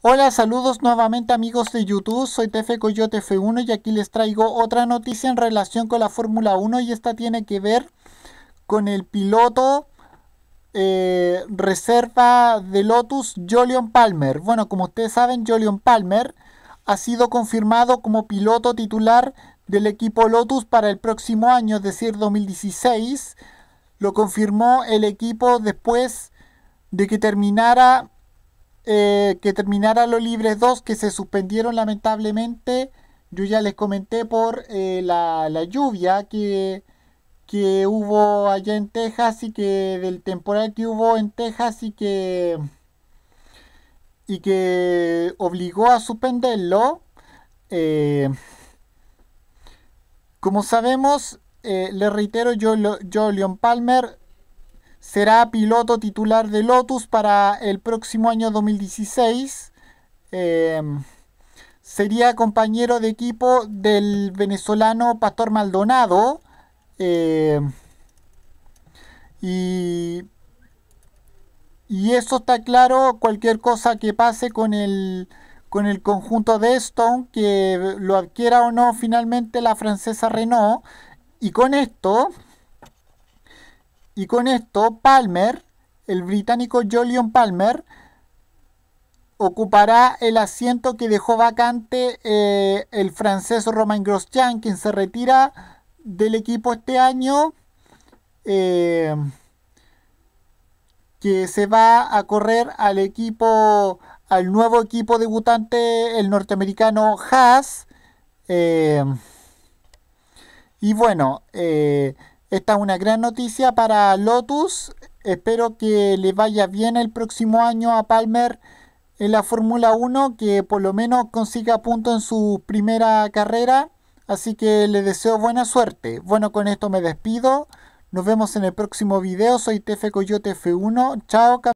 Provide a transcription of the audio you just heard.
Hola, saludos nuevamente amigos de YouTube, soy Tefe Coyote F1 y aquí les traigo otra noticia en relación con la Fórmula 1 y esta tiene que ver con el piloto eh, reserva de Lotus Jolion Palmer. Bueno, como ustedes saben, Jolion Palmer ha sido confirmado como piloto titular del equipo Lotus para el próximo año, es decir, 2016. Lo confirmó el equipo después de que terminara eh, que terminara los libres 2 que se suspendieron lamentablemente. Yo ya les comenté por eh, la, lluvia que, que hubo allá en Texas y que del temporal que hubo en Texas y que, y que obligó a suspenderlo. Eh, como sabemos, le reitero, yo, yo Leon Palmer será piloto titular de Lotus para el próximo año 2016. Em, sería compañero de equipo del venezolano Pastor Maldonado. Em, y, y, eso está claro, cualquier cosa que pase con el, con el conjunto de Stone, que lo adquiera o no finalmente la francesa Renault. Y con esto... Y con esto, Palmer, el británico Jolion Palmer, ocupará el asiento que dejó vacante eh, el francés Romain Grosjean, quien se retira del equipo este año, eh, que se va a correr al equipo, al nuevo equipo debutante, el norteamericano Haas. Eh, y bueno, esta es una gran noticia para Lotus. Espero que le vaya bien el próximo año a Palmer en la Fórmula 1, que por lo menos consiga punto en su primera carrera. Así que le deseo buena suerte. Bueno, con esto me despido. Nos vemos en el próximo video. Soy Tefe Coyote F1. Chao,